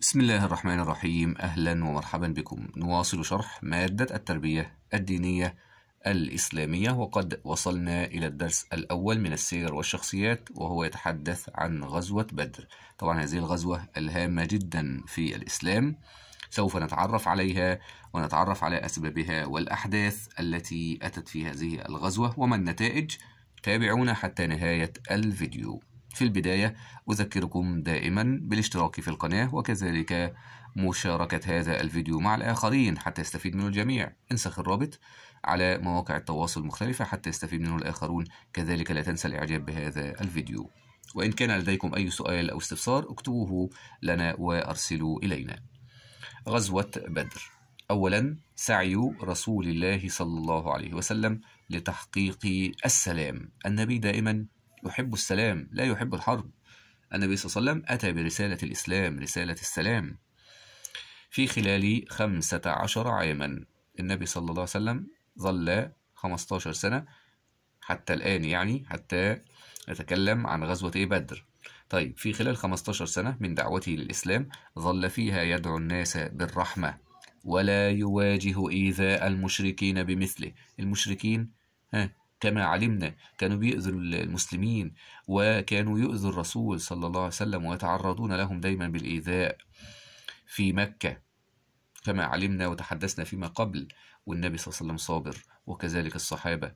بسم الله الرحمن الرحيم أهلا ومرحبا بكم نواصل شرح مادة التربية الدينية الإسلامية وقد وصلنا إلى الدرس الأول من السير والشخصيات وهو يتحدث عن غزوة بدر طبعا هذه الغزوة الهامة جدا في الإسلام سوف نتعرف عليها ونتعرف على أسبابها والأحداث التي أتت في هذه الغزوة وما النتائج تابعونا حتى نهاية الفيديو في البداية أذكركم دائما بالاشتراك في القناة وكذلك مشاركة هذا الفيديو مع الآخرين حتى يستفيد منه الجميع انسخ الرابط على مواقع التواصل المختلفة حتى يستفيد منه الآخرون كذلك لا تنسى الإعجاب بهذا الفيديو وإن كان لديكم أي سؤال أو استفسار اكتبوه لنا وأرسلوا إلينا غزوة بدر أولا سعي رسول الله صلى الله عليه وسلم لتحقيق السلام النبي دائما يحب السلام لا يحب الحرب النبي صلى الله عليه وسلم أتى برسالة الإسلام رسالة السلام في خلال خمسة عشر عاما النبي صلى الله عليه وسلم ظل 15 سنة حتى الآن يعني حتى نتكلم عن غزوة بدر طيب في خلال 15 سنة من دعوته للإسلام ظل فيها يدعو الناس بالرحمة ولا يواجه إيذاء المشركين بمثله المشركين ها كما علمنا كانوا بيؤذوا المسلمين وكانوا يؤذوا الرسول صلى الله عليه وسلم ويتعرضون لهم دايما بالإيذاء في مكة كما علمنا وتحدثنا فيما قبل والنبي صلى الله عليه وسلم صابر وكذلك الصحابة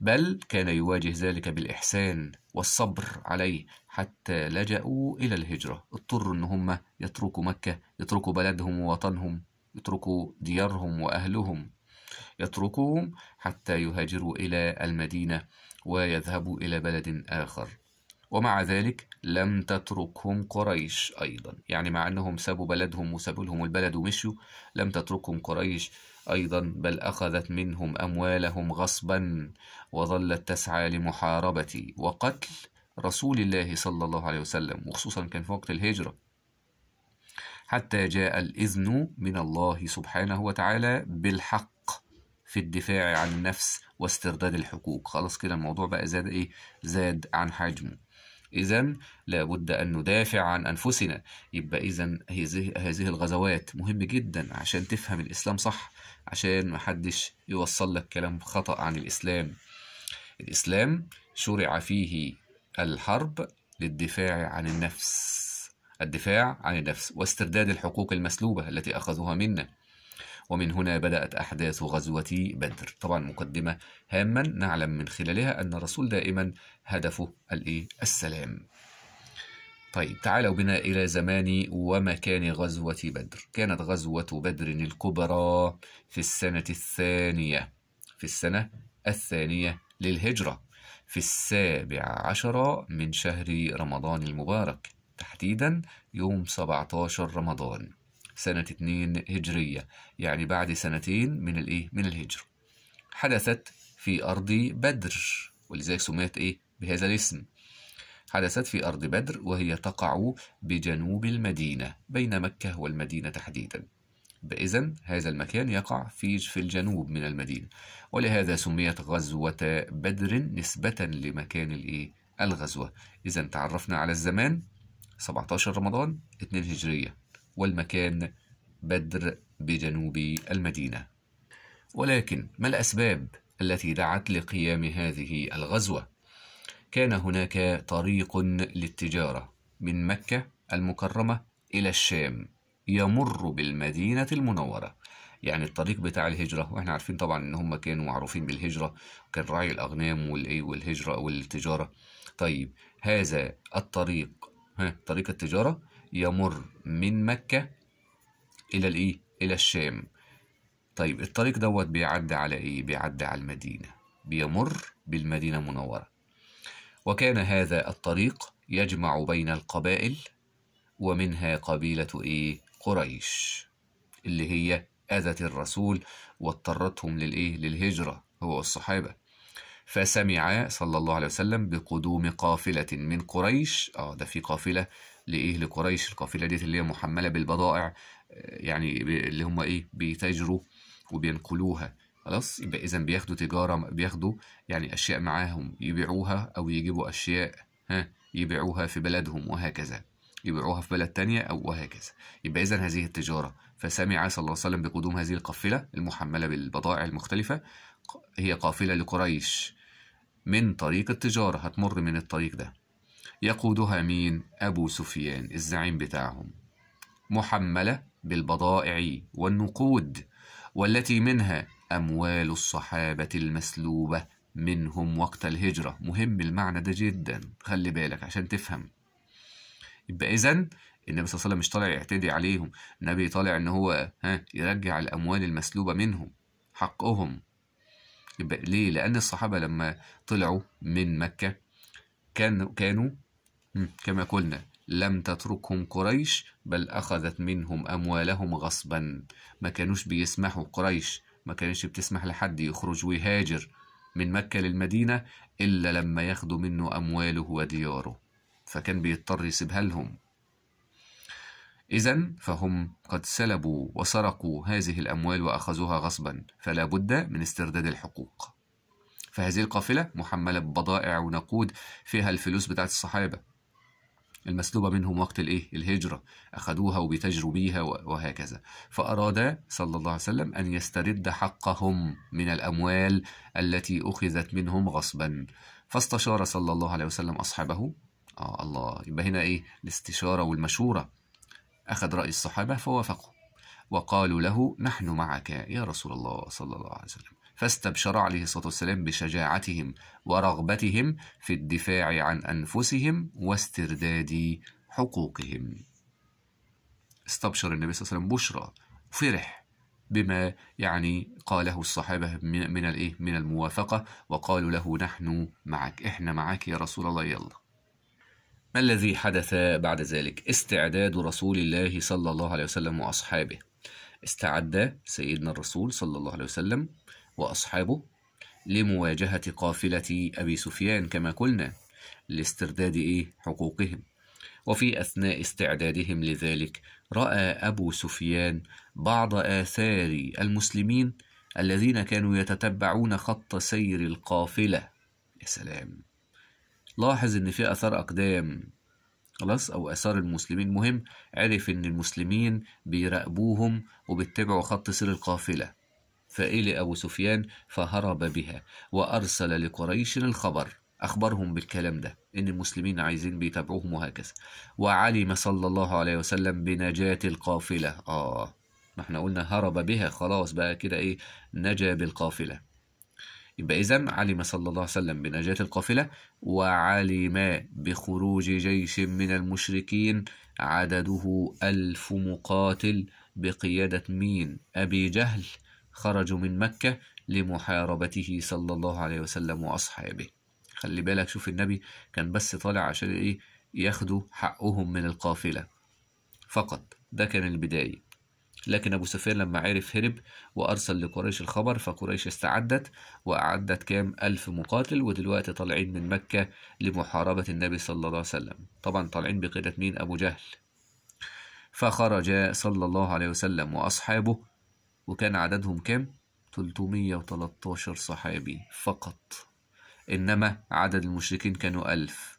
بل كان يواجه ذلك بالإحسان والصبر عليه حتى لجأوا إلى الهجرة اضطروا أن هم يتركوا مكة يتركوا بلدهم ووطنهم يتركوا ديارهم وأهلهم يتركهم حتى يهاجروا إلى المدينة ويذهبوا إلى بلد آخر ومع ذلك لم تتركهم قريش أيضا يعني مع أنهم سابوا بلدهم وسابوا لهم البلد ومشوا لم تتركهم قريش أيضا بل أخذت منهم أموالهم غصبا وظلت تسعى لمحاربة وقتل رسول الله صلى الله عليه وسلم وخصوصا كان في وقت الهجرة حتى جاء الإذن من الله سبحانه وتعالى بالحق في الدفاع عن النفس واسترداد الحقوق خلاص كده الموضوع بقى زاد ايه زاد عن حجمه إذا لابد أن ندافع عن أنفسنا يبقى إذا هذه هذه الغزوات مهم جدا عشان تفهم الإسلام صح عشان محدش يوصل لك كلام خطأ عن الإسلام الإسلام شرع فيه الحرب للدفاع عن النفس الدفاع عن النفس واسترداد الحقوق المسلوبة التي أخذوها منا ومن هنا بدأت أحداث غزوة بدر طبعا مقدمة هاما نعلم من خلالها أن الرسول دائما هدفه الإيه؟ السلام طيب تعالوا بنا إلى زمان ومكان غزوة بدر كانت غزوة بدر الكبرى في السنة الثانية في السنة الثانية للهجرة في السابع عشر من شهر رمضان المبارك تحديدا يوم 17 رمضان سنة 2 هجرية يعني بعد سنتين من الإيه؟ من الهجرة حدثت في أرض بدر ولذلك سميت إيه؟ بهذا الاسم حدثت في أرض بدر وهي تقع بجنوب المدينة بين مكة والمدينة تحديدا إذا هذا المكان يقع في في الجنوب من المدينة ولهذا سميت غزوة بدر نسبة لمكان الإيه؟ الغزوة إذا تعرفنا على الزمان 17 رمضان 2 هجرية والمكان بدر بجنوب المدينة ولكن ما الأسباب التي دعت لقيام هذه الغزوة؟ كان هناك طريق للتجارة من مكة المكرمة إلى الشام يمر بالمدينة المنورة يعني الطريق بتاع الهجرة واحنا عارفين طبعا ان هم كانوا معروفين بالهجرة كان راعي الاغنام والهجرة والتجارة طيب هذا الطريق ها طريق التجارة يمر من مكة إلى الإيه؟ إلى الشام طيب الطريق دوت بيعدي على إيه؟ بيعدي على المدينة بيمر بالمدينة المنورة وكان هذا الطريق يجمع بين القبائل ومنها قبيلة إيه؟ قريش اللي هي أذت الرسول واضطرتهم للإيه؟ للهجرة هو الصحابة فسمع صلى الله عليه وسلم بقدوم قافلة من قريش آه ده في قافلة لايه لقريش القافله ديت اللي هي محمله بالبضائع آه، يعني اللي هم ايه بيتاجروا وبينقلوها خلاص يبقى اذا بياخدوا تجاره بياخدوا يعني اشياء معاهم يبيعوها او يجيبوا اشياء ها يبيعوها في بلدهم وهكذا يبيعوها في بلد تانية أو وهكذا يبقى إذا هذه التجارة فسمع صلى الله عليه وسلم بقدوم هذه القافلة المحملة بالبضائع المختلفة هي قافلة لقريش من طريق التجارة هتمر من الطريق ده يقودها مين؟ أبو سفيان الزعيم بتاعهم محملة بالبضائع والنقود والتي منها أموال الصحابة المسلوبة منهم وقت الهجرة مهم المعنى ده جدا خلي بالك عشان تفهم يبقى إذن النبي صلى الله عليه وسلم مش طالع يعتدي عليهم النبي طالع إن هو ها يرجع الأموال المسلوبة منهم حقهم يبقى ليه؟ لأن الصحابة لما طلعوا من مكة كانوا كانوا كما قلنا لم تتركهم قريش بل أخذت منهم أموالهم غصبا ما كانوش بيسمحوا قريش ما كانش بتسمح لحد يخرج ويهاجر من مكة للمدينة إلا لما ياخدوا منه أمواله ودياره فكان بيضطر يسيبها لهم إذا فهم قد سلبوا وسرقوا هذه الأموال وأخذوها غصبا فلا بد من استرداد الحقوق فهذه القافلة محملة ببضائع ونقود فيها الفلوس بتاعت الصحابة المسلوبة منهم وقت الإيه؟ الهجرة أخذوها وبيتاجروا بيها وهكذا فأراد صلى الله عليه وسلم أن يسترد حقهم من الأموال التي أخذت منهم غصبا فاستشار صلى الله عليه وسلم أصحابه آه الله يبقى هنا إيه؟ الاستشارة والمشورة أخذ رأي الصحابة فوافقوا وقالوا له نحن معك يا رسول الله صلى الله عليه وسلم فاستبشر عليه الصلاة والسلام بشجاعتهم ورغبتهم في الدفاع عن أنفسهم واسترداد حقوقهم استبشر النبي صلى الله عليه وسلم بشرى فرح بما يعني قاله الصحابة من, من الإيه؟ من الموافقة وقالوا له نحن معك إحنا معك يا رسول الله يلا ما الذي حدث بعد ذلك؟ استعداد رسول الله صلى الله عليه وسلم وأصحابه استعد سيدنا الرسول صلى الله عليه وسلم وأصحابه لمواجهة قافلة أبي سفيان كما قلنا لاسترداد إيه حقوقهم وفي أثناء استعدادهم لذلك رأى أبو سفيان بعض آثار المسلمين الذين كانوا يتتبعون خط سير القافلة يا سلام لاحظ إن في آثار أقدام خلاص أو آثار المسلمين مهم عرف إن المسلمين بيراقبوهم وبيتبعوا خط سير القافلة فإلي أبو سفيان فهرب بها وأرسل لقريش الخبر أخبرهم بالكلام ده إن المسلمين عايزين بيتابعوهم وهكذا وعلم صلى الله عليه وسلم بنجاة القافلة آه ما احنا قلنا هرب بها خلاص بقى كده إيه نجا بالقافلة يبقى إذا علم صلى الله عليه وسلم بنجاة القافلة وعلم بخروج جيش من المشركين عدده ألف مقاتل بقيادة مين أبي جهل خرجوا من مكة لمحاربته صلى الله عليه وسلم وأصحابه خلي بالك شوف النبي كان بس طالع عشان إيه ياخدوا حقهم من القافلة فقط ده كان البداية لكن أبو سفيان لما عرف هرب وأرسل لقريش الخبر فقريش استعدت وأعدت كام ألف مقاتل ودلوقتي طالعين من مكة لمحاربة النبي صلى الله عليه وسلم طبعا طالعين بقيادة مين أبو جهل فخرج صلى الله عليه وسلم وأصحابه وكان عددهم كام؟ 313 صحابي فقط إنما عدد المشركين كانوا ألف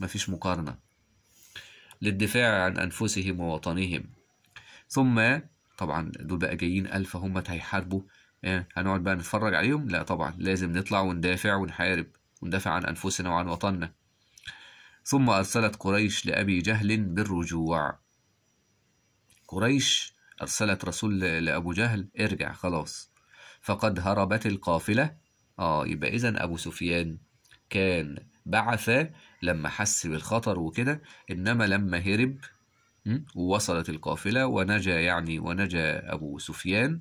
مفيش مقارنة للدفاع عن أنفسهم ووطنهم ثم طبعا دول بقى جايين ألف هم هيحاربوا آه، هنقعد بقى نتفرج عليهم لا طبعا لازم نطلع وندافع ونحارب وندافع عن أنفسنا وعن وطننا ثم أرسلت قريش لأبي جهل بالرجوع قريش أرسلت رسول لأبو جهل ارجع خلاص فقد هربت القافلة آه يبقى إذا أبو سفيان كان بعث لما حس بالخطر وكده إنما لما هرب ووصلت القافلة ونجا يعني ونجا أبو سفيان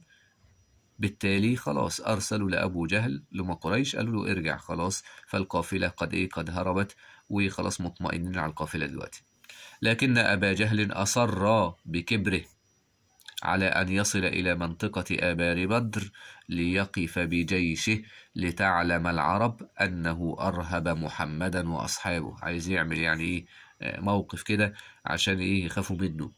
بالتالي خلاص أرسلوا لأبو جهل لما قريش قالوا له ارجع خلاص فالقافلة قد إيه قد هربت وخلاص مطمئنين على القافلة دلوقتي لكن أبا جهل أصر بكبره على أن يصل إلى منطقة آبار بدر ليقف بجيشه لتعلم العرب أنه أرهب محمدا وأصحابه عايز يعمل يعني إيه آه، موقف كده عشان إيه يخافوا منه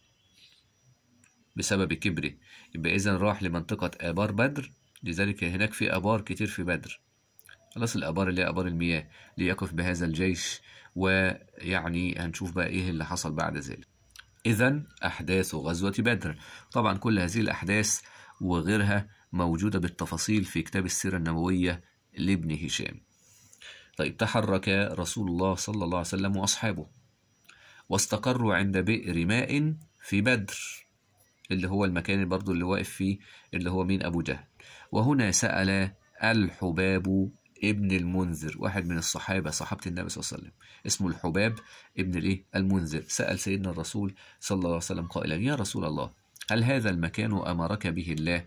بسبب كبره يبقى إذا راح لمنطقة آبار بدر لذلك هناك في آبار كتير في بدر خلاص الآبار اللي هي آبار المياه ليقف بهذا الجيش ويعني هنشوف بقى إيه اللي حصل بعد ذلك إذا أحداث غزوة بدر طبعا كل هذه الأحداث وغيرها موجودة بالتفاصيل في كتاب السيرة النبوية لابن هشام طيب تحرك رسول الله صلى الله عليه وسلم وأصحابه واستقروا عند بئر ماء في بدر اللي هو المكان برضو اللي واقف فيه اللي هو مين أبو جهل وهنا سأل الحباب ابن المنذر واحد من الصحابة صحابة النبي صلى الله عليه وسلم اسمه الحباب ابن الإيه؟ المنذر سأل سيدنا الرسول صلى الله عليه وسلم قائلا يا رسول الله هل هذا المكان أمرك به الله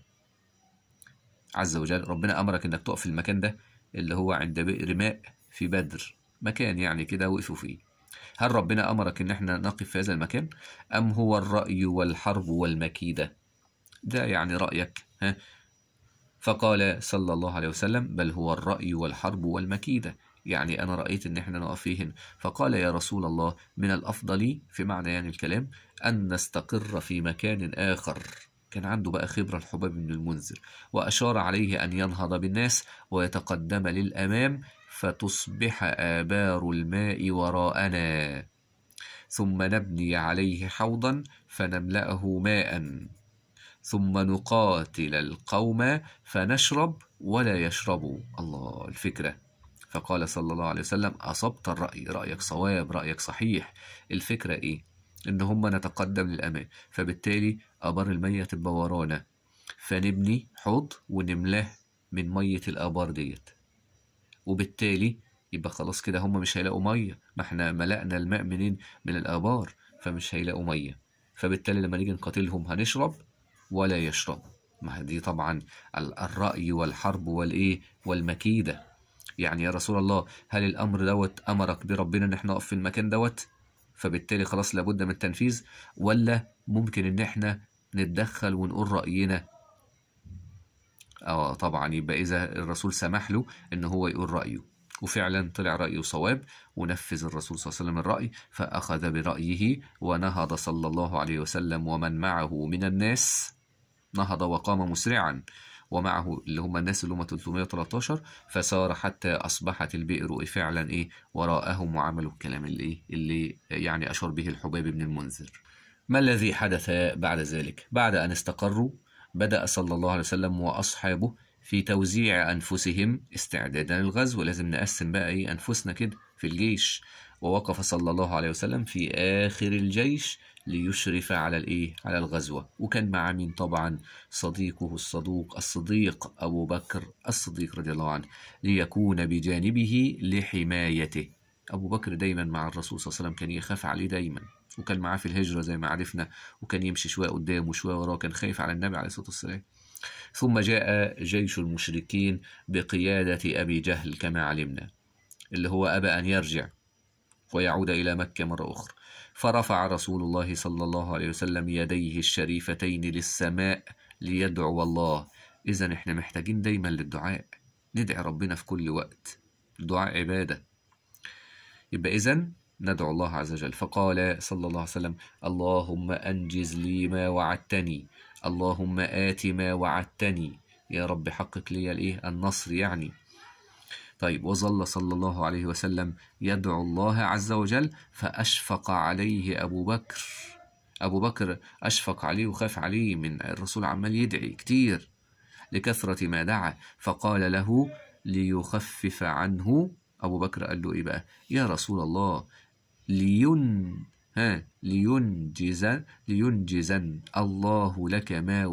عز وجل ربنا أمرك أنك تقف في المكان ده اللي هو عند بئر ماء في بدر مكان يعني كده وقفوا فيه هل ربنا أمرك أن احنا نقف في هذا المكان أم هو الرأي والحرب والمكيدة ده يعني رأيك ها فقال صلى الله عليه وسلم بل هو الرأي والحرب والمكيدة يعني أنا رأيت إن إحنا نقف فيهن فقال يا رسول الله من الأفضل في معنى يعني الكلام أن نستقر في مكان آخر كان عنده بقى خبرة الحباب بن المنذر وأشار عليه أن ينهض بالناس ويتقدم للأمام فتصبح آبار الماء وراءنا ثم نبني عليه حوضا فنملأه ماء ثم نقاتل القوم فنشرب ولا يشربوا الله الفكرة فقال صلى الله عليه وسلم أصبت الرأي رأيك صواب رأيك صحيح الفكرة إيه إن هم نتقدم للأمام فبالتالي أبار المية تبقى ورانا فنبني حوض ونملاه من مية الآبار ديت وبالتالي يبقى خلاص كده هم مش هيلاقوا مية ما احنا ملأنا الماء منين من الآبار فمش هيلاقوا مية فبالتالي لما نيجي نقاتلهم هنشرب ولا يشربوا ما دي طبعا الرأي والحرب والإيه والمكيدة يعني يا رسول الله هل الأمر دوت أمرك بربنا إن إحنا نقف في المكان دوت فبالتالي خلاص لابد من التنفيذ ولا ممكن إن إحنا نتدخل ونقول رأينا اه طبعا يبقى إذا الرسول سمح له إن هو يقول رأيه وفعلا طلع رأيه صواب ونفذ الرسول صلى الله عليه وسلم الرأي فأخذ برأيه ونهض صلى الله عليه وسلم ومن معه من الناس نهض وقام مسرعا ومعه اللي هم الناس اللي هم 313 فسار حتى أصبحت البئر فعلا إيه وراءهم وعملوا الكلام اللي إيه اللي يعني أشار به الحباب بن المنذر ما الذي حدث بعد ذلك؟ بعد أن استقروا بدأ صلى الله عليه وسلم وأصحابه في توزيع أنفسهم استعدادا للغزو لازم نقسم بقى إيه أنفسنا كده في الجيش ووقف صلى الله عليه وسلم في آخر الجيش ليشرف على الإيه؟ على الغزوة وكان مع مين طبعا صديقه الصدوق الصديق أبو بكر الصديق رضي الله عنه ليكون بجانبه لحمايته أبو بكر دايما مع الرسول صلى الله عليه وسلم كان يخاف عليه دايما وكان معاه في الهجرة زي ما عرفنا وكان يمشي شوية قدام وشوية وراه كان خايف على النبي عليه الصلاة والسلام ثم جاء جيش المشركين بقيادة أبي جهل كما علمنا اللي هو أبى أن يرجع ويعود إلى مكة مرة أخرى فرفع رسول الله صلى الله عليه وسلم يديه الشريفتين للسماء ليدعو الله إذا إحنا محتاجين دايما للدعاء ندعي ربنا في كل وقت الدعاء عبادة يبقى إذا ندعو الله عز وجل فقال صلى الله عليه وسلم اللهم أنجز لي ما وعدتني اللهم آت ما وعدتني يا رب حقق لي الإيه النصر يعني طيب وظل صلى الله عليه وسلم يدعو الله عز وجل فأشفق عليه أبو بكر أبو بكر أشفق عليه وخاف عليه من الرسول عمال يدعي كتير لكثرة ما دعا فقال له ليخفف عنه أبو بكر قال له إيه بقى يا رسول الله لين ها لينجز لينجزن الله لك ما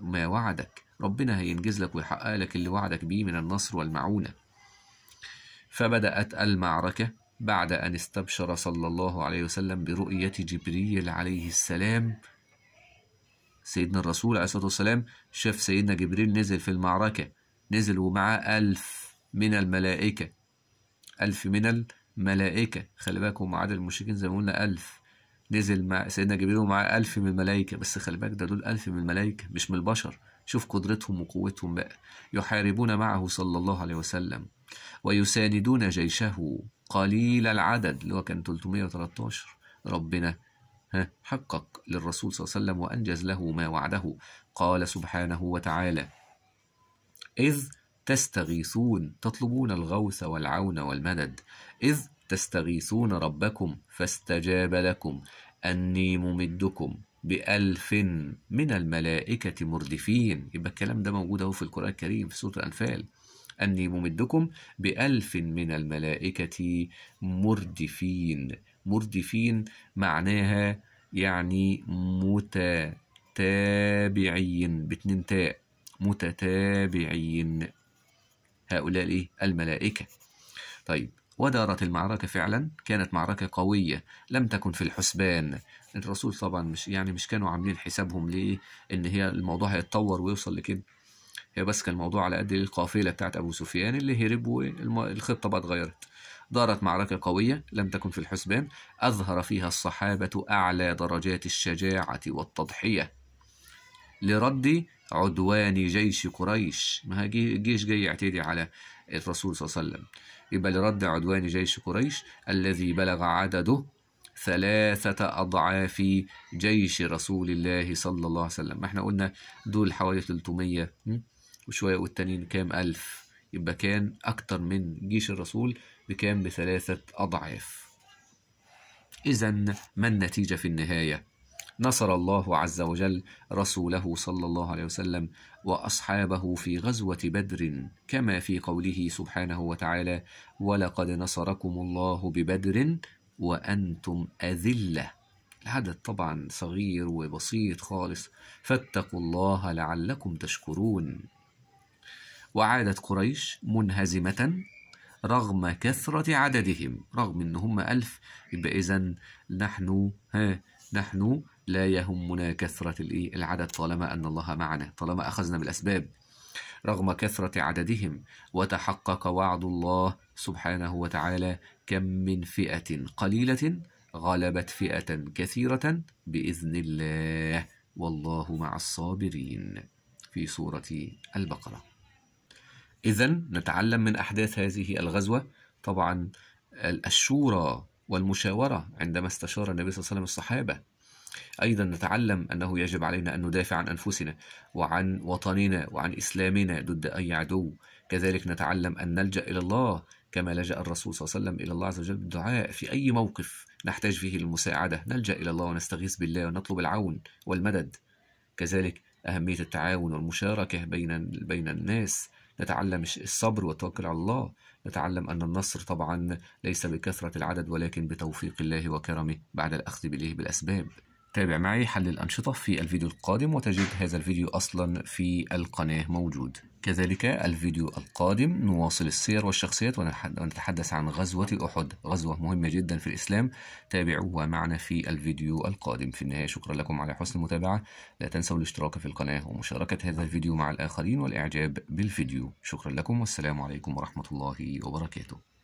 ما وعدك ربنا هينجز لك ويحقق لك اللي وعدك بيه من النصر والمعونه فبدأت المعركة بعد أن استبشر صلى الله عليه وسلم برؤية جبريل عليه السلام سيدنا الرسول عليه الصلاة والسلام شاف سيدنا جبريل نزل في المعركة نزل ومعاه ألف من الملائكة ألف من الملائكة خلي بالك هم عدد المشركين زي ما قلنا ألف نزل مع سيدنا جبريل ومعاه ألف من الملائكة بس خلي بالك ده دول ألف من الملائكة مش من البشر شوف قدرتهم وقوتهم بقى يحاربون معه صلى الله عليه وسلم ويساندون جيشه قليل العدد اللي هو كان 313 ربنا حقق للرسول صلى الله عليه وسلم وأنجز له ما وعده قال سبحانه وتعالى إذ تستغيثون تطلبون الغوث والعون والمدد إذ تستغيثون ربكم فاستجاب لكم أني ممدكم بألف من الملائكة مردفين يبقى الكلام ده موجود أهو في القرآن الكريم في سورة الأنفال أني ممدكم بألف من الملائكة مردفين مردفين معناها يعني متتابعين باتنين تاء متتابعين هؤلاء إيه؟ الملائكه طيب ودارت المعركة فعلا كانت معركة قوية لم تكن في الحسبان الرسول طبعا مش يعني مش كانوا عاملين حسابهم ليه ان هي الموضوع هيتطور ويوصل لكده هي بس كان الموضوع على قد القافلة بتاعت أبو سفيان اللي هرب والخطة بقى اتغيرت دارت معركة قوية لم تكن في الحسبان أظهر فيها الصحابة أعلى درجات الشجاعة والتضحية لرد عدوان جيش قريش ما جيش جاي يعتدي على الرسول صلى الله عليه وسلم يبقى لرد عدوان جيش قريش الذي بلغ عدده ثلاثة أضعاف جيش رسول الله صلى الله عليه وسلم ما احنا قلنا دول حوالي 300 وشوية والتانيين كام ألف يبقى كان أكتر من جيش الرسول بكام بثلاثة أضعاف إذا ما النتيجة في النهاية؟ نصر الله عز وجل رسوله صلى الله عليه وسلم واصحابه في غزوه بدر كما في قوله سبحانه وتعالى ولقد نصركم الله ببدر وانتم اذله العدد طبعا صغير وبسيط خالص فاتقوا الله لعلكم تشكرون وعادت قريش منهزمه رغم كثرة عددهم رغم ان هم ألف يبقى إذا نحن ها نحن لا يهمنا كثرة العدد طالما أن الله معنا طالما أخذنا بالأسباب رغم كثرة عددهم وتحقق وعد الله سبحانه وتعالى كم من فئة قليلة غلبت فئة كثيرة بإذن الله والله مع الصابرين في سورة البقرة إذا نتعلم من أحداث هذه الغزوة طبعا الشورى والمشاورة عندما استشار النبي صلى الله عليه وسلم الصحابة أيضا نتعلم أنه يجب علينا أن ندافع عن أنفسنا وعن وطننا وعن إسلامنا ضد أي عدو كذلك نتعلم أن نلجأ إلى الله كما لجأ الرسول صلى الله عليه وسلم إلى الله عز وجل بالدعاء في أي موقف نحتاج فيه للمساعدة نلجأ إلى الله ونستغيث بالله ونطلب العون والمدد كذلك أهمية التعاون والمشاركة بين بين الناس نتعلم الصبر والتوكل على الله نتعلم أن النصر طبعا ليس بكثرة العدد ولكن بتوفيق الله وكرمه بعد الأخذ به بالأسباب تابع معي حل الأنشطة في الفيديو القادم وتجد هذا الفيديو أصلا في القناة موجود كذلك الفيديو القادم نواصل السير والشخصيات ونتحدث عن غزوة أحد غزوة مهمة جدا في الإسلام تابعوها معنا في الفيديو القادم في النهاية شكرا لكم على حسن المتابعة لا تنسوا الاشتراك في القناة ومشاركة هذا الفيديو مع الآخرين والإعجاب بالفيديو شكرا لكم والسلام عليكم ورحمة الله وبركاته